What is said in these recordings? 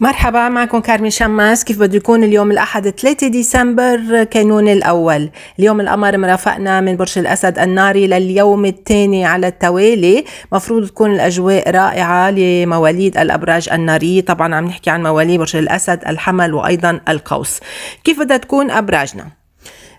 مرحبا معكم كارمي شماس كيف بده يكون اليوم الأحد 3 ديسمبر كانون الأول اليوم القمر مرافقنا من برج الأسد الناري لليوم الثاني على التوالي مفروض تكون الأجواء رائعة لمواليد الأبراج النارية طبعا عم نحكي عن مواليد برج الأسد الحمل وأيضا القوس كيف بدها تكون أبراجنا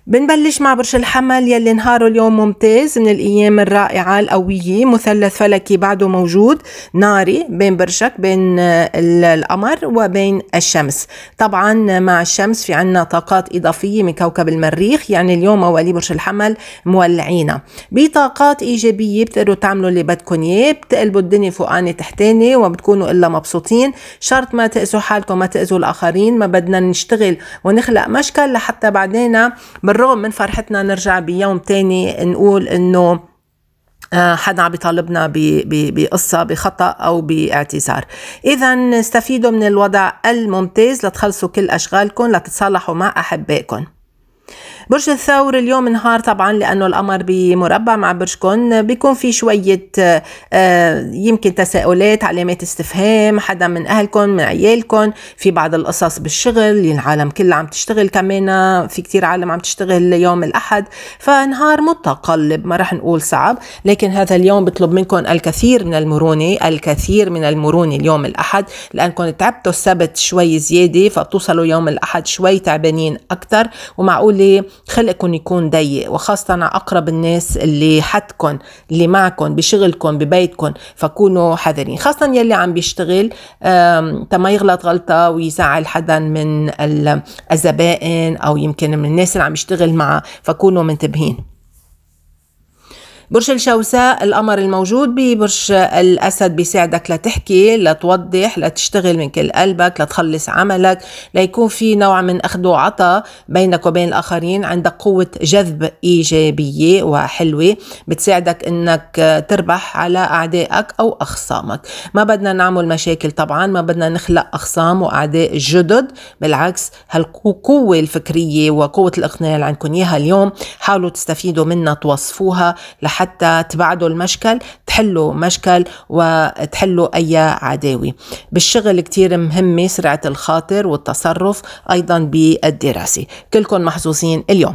بنبلش مع برج الحمل يلي نهاره اليوم ممتاز من الايام الرائعه القويه مثلث فلكي بعده موجود ناري بين برجك بين آه، القمر وبين الشمس طبعا مع الشمس في عنا طاقات اضافيه من كوكب المريخ يعني اليوم موالي برج الحمل مولعينا بطاقات ايجابيه بتقدروا تعملوا اللي بدكم اياه بتقلبوا الدنيا فوقاني تحتاني وبتكونوا الا مبسوطين شرط ما تاذوا حالكم ما تاذوا الاخرين ما بدنا نشتغل ونخلق مشكل لحتى بعدين بالرغم من فرحتنا نرجع بيوم تاني نقول انه آه، حدا عم بيطالبنا بقصة بخطأ أو باعتذار إذا استفيدوا من الوضع الممتاز لتخلصوا كل أشغالكم لتتصالحوا مع أحبائكم برج الثور اليوم نهار طبعا لانه القمر بمربع مع برجكم بيكون في شويه آه، يمكن تساؤلات علامات استفهام حدا من اهلكم من عيالكم في بعض القصص بالشغل العالم كلها عم تشتغل كمان في كتير عالم عم تشتغل يوم الاحد فنهار متقلب ما رح نقول صعب لكن هذا اليوم بطلب منكم الكثير من المرونه الكثير من المرونه اليوم الاحد لانكم تعبتوا السبت شوي زياده فبتوصلوا يوم الاحد شوي تعبانين اكثر ومعقوله خلقكم يكون ضيق وخاصة أقرب الناس اللي حدكم اللي معكم بشغلكم ببيتكم فكونوا حذرين خاصة يلي عم بيشتغل تما يغلط غلطة ويزعل حدا من الزبائن أو يمكن من الناس اللي عم يشتغل معه فكونوا منتبهين برج الشوساء القمر الموجود ببرج الأسد بيساعدك لتحكي لتوضح لتشتغل من كل قلبك لتخلص عملك ليكون في نوع من أخذ وعطاء بينك وبين الآخرين عندك قوة جذب إيجابية وحلوة بتساعدك إنك تربح على أعدائك أو أخصامك ما بدنا نعمل مشاكل طبعا ما بدنا نخلق أخصام وأعداء جدد بالعكس هالقوة الفكرية وقوة الإقناع اللي عندكم إياها اليوم حاولوا تستفيدوا منها توصفوها لح حتى تبعدوا المشكل تحلوا مشكل وتحلوا أي عداوي بالشغل كتير مهمة سرعة الخاطر والتصرف أيضا بالدراسة كلكم محظوظين اليوم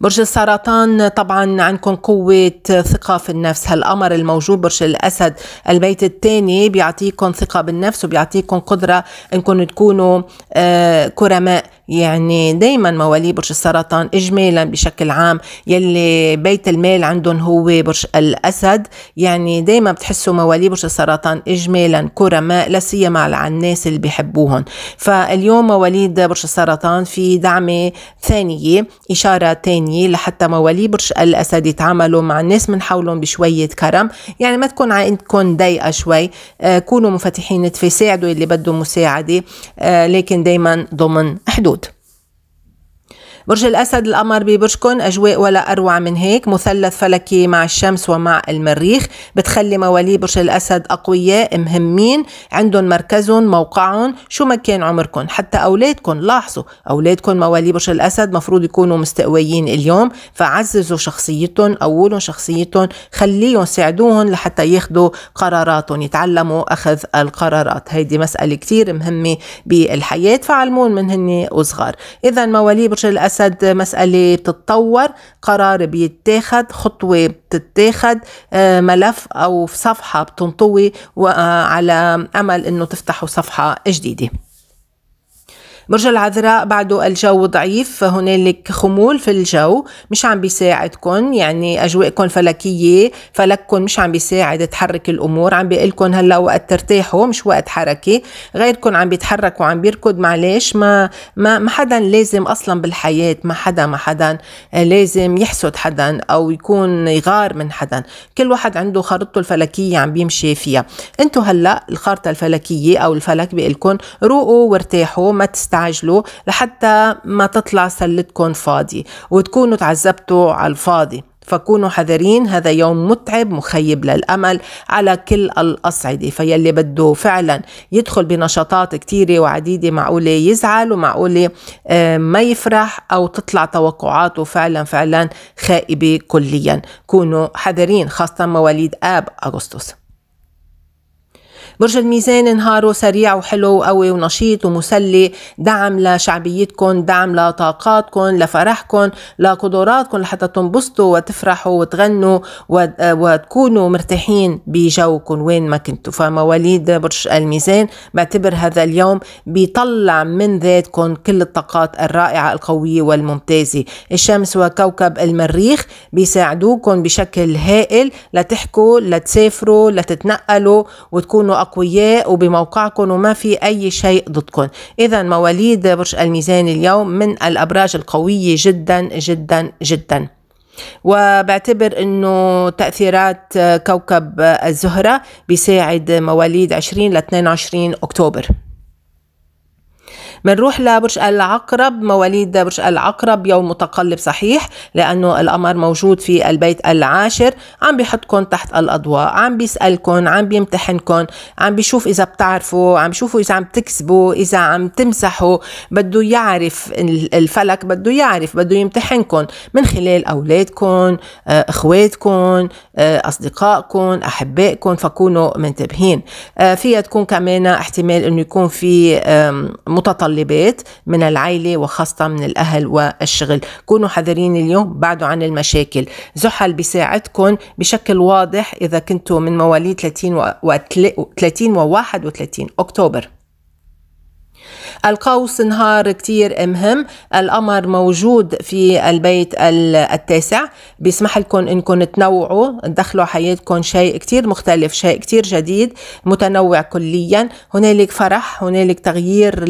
برج السرطان طبعا عندكم قوة ثقة في النفس هالأمر الموجود برج الأسد البيت الثاني بيعطيكم ثقة بالنفس وبيعطيكم قدرة انكم تكونوا آه، كرماء يعني دايما مواليد برج السرطان اجمالا بشكل عام يلي بيت المال عندهم هو برج الاسد يعني دايما بتحسوا مواليد برج السرطان اجمالا كرماء لا سيما على الناس اللي بيحبوهم فاليوم مواليد برج السرطان في دعمه ثانيه اشاره ثانيه لحتى مواليد برج الاسد يتعاملوا مع الناس من حولهم بشويه كرم يعني ما تكون عندكم ضيقه شوي آه، كونوا منفتحين ساعدوا اللي بده مساعده آه، لكن دايما ضمن حدود برج الأسد القمر ببرجكم أجواء ولا أروع من هيك مثلث فلكي مع الشمس ومع المريخ بتخلي موالي برج الأسد أقوياء مهمين عندهم مركزهم موقعهم شو ما كان عمركم حتى أولادكم لاحظوا أولادكم موالي برج الأسد مفروض يكونوا مستقويين اليوم فعززوا شخصيتهم أولوا شخصيتهم خليهم ساعدوهم لحتى ياخذوا قراراتهم يتعلموا أخذ القرارات هيدي مسألة كتير مهمة بالحياة فعلمون من هن وصغار إذا موالي برج الأسد الأسد مسألة بتتطور قرار بيتاخد خطوة بتتاخد آه، ملف أو صفحة بتنطوي آه، على أمل أنه تفتحوا صفحة جديدة برج العذراء بعده الجو ضعيف فهنالك خمول في الجو مش عم بيساعدكم يعني اجواءكم فلكيه فلككم مش عم بيساعد تحرك الامور عم بيقلكم هلا وقت ترتاحوا مش وقت حركه غيركم عم بيتحرك وعم بيركض معلش ما ما ما حدا لازم اصلا بالحياه ما حدا ما حدا آه، لازم يحسد حدا او يكون يغار من حدا كل واحد عنده خريطته الفلكيه عم بيمشي فيها انتم هلا الخارطه الفلكيه او الفلك بيقلكم روقوا وارتاحوا ما تست تستعجلوا لحتى ما تطلع سلتكم فاضي وتكونوا تعذبتوا على الفاضي فكونوا حذرين هذا يوم متعب مخيب للأمل على كل الأصعدة فيلي بده فعلا يدخل بنشاطات كتيرة وعديدة معقولة يزعل ومعقولة آه، ما يفرح أو تطلع توقعاته فعلا فعلا خائبة كليا كونوا حذرين خاصة مواليد آب أغسطس برج الميزان نهاره سريع وحلو وقوي ونشيط ومسلي دعم لشعبيتكم دعم لطاقاتكم لفرحكم لقدراتكم لحتى تنبسطوا وتفرحوا وتغنوا وتكونوا مرتاحين بجوكم وين ما كنتوا فمواليد برج الميزان بعتبر هذا اليوم بيطلع من ذاتكم كل الطاقات الرائعة القوية والممتازة الشمس وكوكب المريخ بيساعدوكم بشكل هائل لتحكوا لتسافروا لتتنقلوا وتكونوا أقوياء وبموقعكم وما في أي شيء ضدكم إذا مواليد برج الميزان اليوم من الأبراج القوية جدا جدا جدا وبعتبر انه تاثيرات كوكب الزهره بيساعد مواليد 20 ل 22 اكتوبر بنروح لبرج العقرب مواليد برج العقرب يوم متقلب صحيح لأنه القمر موجود في البيت العاشر عم بيحطكم تحت الأضواء عم بيسألكم عم بيمتحنكم عم بيشوف إذا بتعرفوا عم بيشوفوا إذا عم تكسبوا إذا عم تمسحوا بده يعرف الفلك بده يعرف بده يمتحنكم من خلال أولادكم آه، اخواتكم آه، اصدقائكم احبائكم فكونوا منتبهين آه، فيها تكون كمان احتمال انه يكون في متطلبات المتطلبات من العائلة وخاصة من الأهل والشغل كونوا حذرين اليوم بعدوا عن المشاكل زحل بيساعدكم بشكل واضح إذا كنتوا من مواليد 30 و 30 و 31 أكتوبر القوس نهار كتير مهم القمر موجود في البيت التاسع بيسمح لكم انكم تنوعوا تدخلوا حياتكم شيء كتير مختلف شيء كتير جديد متنوع كليا هنالك فرح هنالك تغيير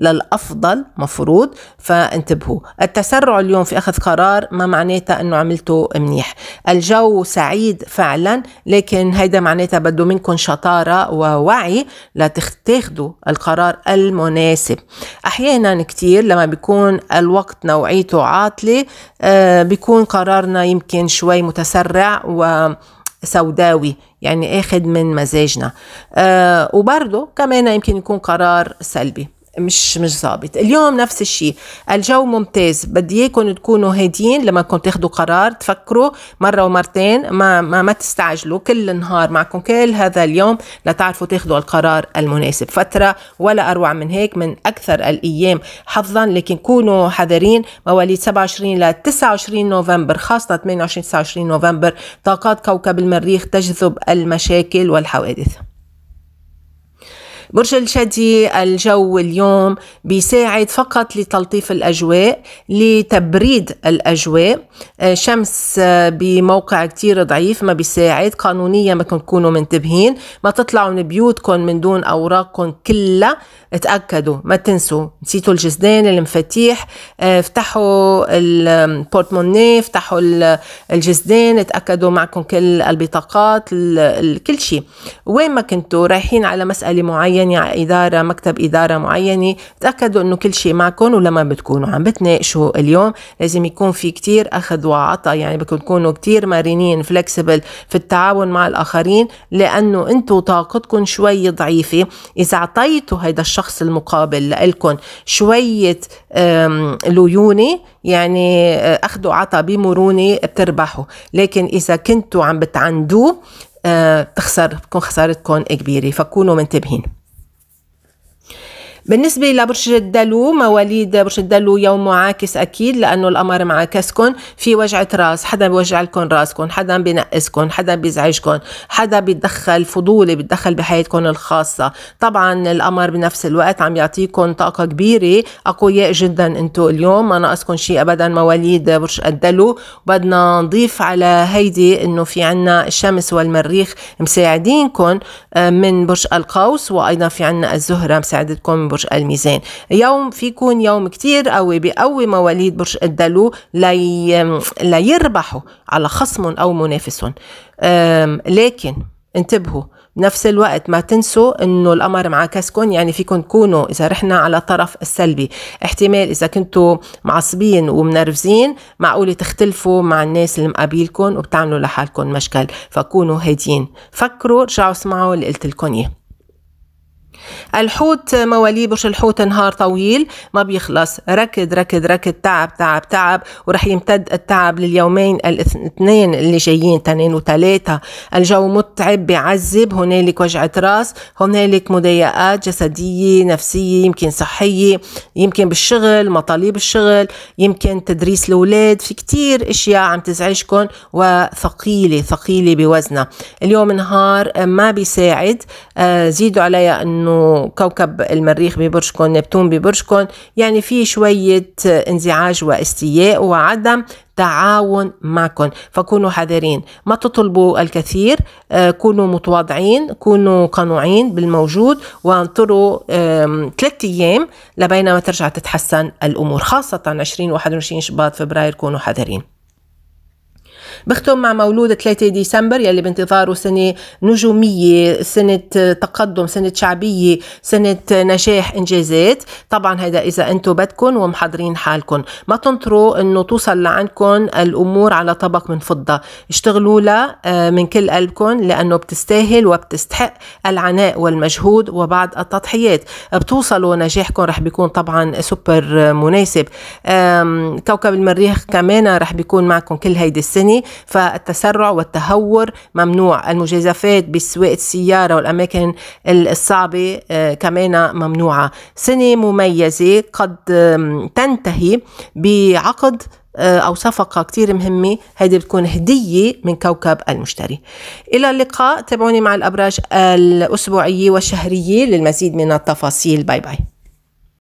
للافضل مفروض فانتبهوا التسرع اليوم في اخذ قرار ما معناتها انه عملته منيح الجو سعيد فعلا لكن هيدا معناتها بده منكم شطاره ووعي لتاخذوا القرار المناسب مناسب أحيانا كتير لما بيكون الوقت نوعيته عاطلة آه، بيكون قرارنا يمكن شوي متسرع و سوداوي يعني اخد من مزاجنا أه وبرضه كمان يمكن يكون قرار سلبي مش مش ظابط اليوم نفس الشيء الجو ممتاز بدي اياكم تكونوا هاديين لما بدكم تاخذوا قرار تفكروا مره ومرتين ما ما, ما تستعجلوا كل النهار معكم كل هذا اليوم لتعرفوا تاخذوا القرار المناسب فتره ولا اروع من هيك من اكثر الايام حظا لكن كونوا حذرين مواليد 27 ل 29 نوفمبر خاصه 28 29 نوفمبر طاقات كوكب المريخ تجذب المشاكل والحوادث برج الجدي الجو اليوم بيساعد فقط لتلطيف الأجواء لتبريد الأجواء آه، شمس آه، بموقع كتير ضعيف ما بيساعد قانونيا ما تكونوا منتبهين ما تطلعوا من بيوتكم من دون أوراقكم كلها تأكدوا ما تنسوا نسيتوا الجزدان المفاتيح آه، افتحوا البورتمونيه افتحوا الجزدان تأكدوا معكم كل البطاقات كل شيء وين ما كنتوا رايحين على مسألة معينة معينة على يعني إدارة مكتب إدارة معينة تأكدوا أنه كل شيء معكم ولما بتكونوا عم بتناقشوا اليوم لازم يكون في كتير أخذ وعطاء يعني بدكم تكونوا كتير مرنين فلكسبل في التعاون مع الآخرين لأنه أنتوا طاقتكم شوي ضعيفة إذا أعطيتوا هيدا الشخص المقابل لكم شوية ليونة يعني آه، أخذوا عطاء بمرونة بتربحوا لكن إذا كنتوا عم بتعندوه بتخسر آه، بتكون خسارتكم كبيرة فكونوا منتبهين بالنسبة لبرج الدلو مواليد برج الدلو يوم معاكس أكيد لأنه القمر معاكسكم في وجعة راس حدا بوجع لكم راسكم حدا بينقصكم حدا بيزعجكم حدا بيتدخل فضولي بيتدخل بحياتكم الخاصة طبعا القمر بنفس الوقت عم يعطيكم طاقة كبيرة أقوياء جدا أنتم اليوم ما ناقصكم شيء أبدا مواليد برج الدلو بدنا نضيف على هيدي أنه في عنا الشمس والمريخ مساعدينكم آه، من برج القوس وأيضا في عنا الزهرة مساعدتكم برج الميزان يوم في يكون يوم كتير قوي بقوي مواليد برج الدلو لي... ليربحوا على خصم أو منافس لكن انتبهوا بنفس الوقت ما تنسوا انه القمر معاكسكم يعني فيكم تكونوا اذا رحنا على الطرف السلبي احتمال اذا كنتوا معصبين ومنرفزين معقول تختلفوا مع الناس اللي مقابلكم وبتعملوا لحالكم مشكل فكونوا هاديين فكروا ارجعوا اسمعوا اللي قلت لكم إيه. الحوت مواليد برج الحوت نهار طويل ما بيخلص ركض ركض ركض تعب تعب تعب ورح يمتد التعب لليومين الاثنين اللي جايين تنين وتلاتة الجو متعب بيعذب هنالك وجعة راس هنالك مضايقات جسدية نفسية يمكن صحية يمكن بالشغل مطالب الشغل يمكن تدريس الأولاد في كتير أشياء عم تزعجكم وثقيلة ثقيلة بوزنها اليوم نهار ما بيساعد آه، زيدوا عليها انه كوكب المريخ ببرجكم نبتون ببرجكم يعني في شوية انزعاج واستياء وعدم تعاون معكم فكونوا حذرين ما تطلبوا الكثير آه، كونوا متواضعين كونوا قنوعين بالموجود وانطروا ثلاثة أيام لبينما ترجع تتحسن الأمور خاصة 20 و 21 شباط فبراير كونوا حذرين بختم مع مولود 3 ديسمبر يلي بانتظاره سنة نجومية سنة تقدم سنة شعبية سنة نجاح إنجازات طبعا هذا إذا أنتم بدكم ومحضرين حالكم ما تنطروا أنه توصل لعندكم الأمور على طبق من فضة اشتغلوا لها آه، من كل قلبكم لأنه بتستاهل وبتستحق العناء والمجهود وبعض التضحيات بتوصلوا نجاحكم رح بيكون طبعا سوبر مناسب كوكب المريخ كمان رح بيكون معكم كل هيدي السنة فالتسرع والتهور ممنوع المجازفات بسواق السيارة والأماكن الصعبة آه، كمان ممنوعة سنة مميزة قد تنتهي بعقد آه، أو صفقة كتير مهمة هيدي بتكون هدية من كوكب المشتري إلى اللقاء تابعوني مع الأبراج الأسبوعية والشهرية للمزيد من التفاصيل باي باي